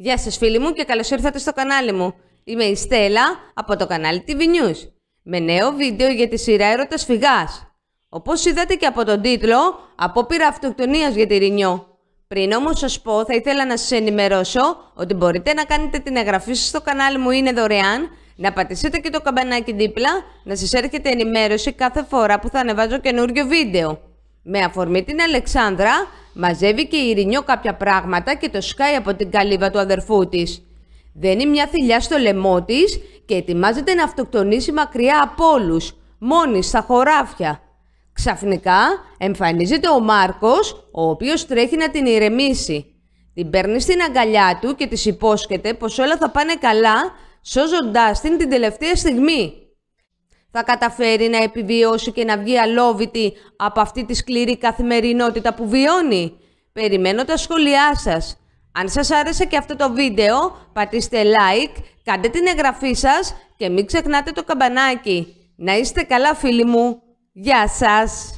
Γεια σας φίλοι μου και καλώς ήρθατε στο κανάλι μου. Είμαι η Στέλλα από το κανάλι TV News με νέο βίντεο για τη σειρά έρωτας φυγάς. Όπως είδατε και από τον τίτλο, απόπειρα αυτοκτονίας για τη Ρινιό. Πριν όμως σας πω θα ήθελα να σας ενημερώσω ότι μπορείτε να κάνετε την εγγραφή σας στο κανάλι μου είναι δωρεάν, να πατήσετε και το καμπανάκι δίπλα, να σας έρχεται ενημέρωση κάθε φορά που θα ανεβάζω καινούριο βίντεο. Με αφορμή την Αλεξάνδρα, Μαζεύει και η Ειρηνιό κάποια πράγματα και το σκάει από την καλύβα του αδερφού της. Δένει μια θηλιά στο λαιμό της και ετοιμάζεται να αυτοκτονήσει μακριά από όλους, μόνη στα χωράφια. Ξαφνικά εμφανίζεται ο Μάρκος, ο οποίος τρέχει να την ηρεμήσει. Την παίρνει στην αγκαλιά του και της υπόσχεται πως όλα θα πάνε καλά, σώζοντα την την τελευταία στιγμή θα καταφέρει να επιβιώσει και να βγει αλόβητη από αυτή τη σκληρή καθημερινότητα που βιώνει. Περιμένω τα σχόλιά σας. Αν σας άρεσε και αυτό το βίντεο, πατήστε like, κάντε την εγγραφή σας και μην ξεχνάτε το καμπανάκι. Να είστε καλά φίλοι μου. Γεια σας!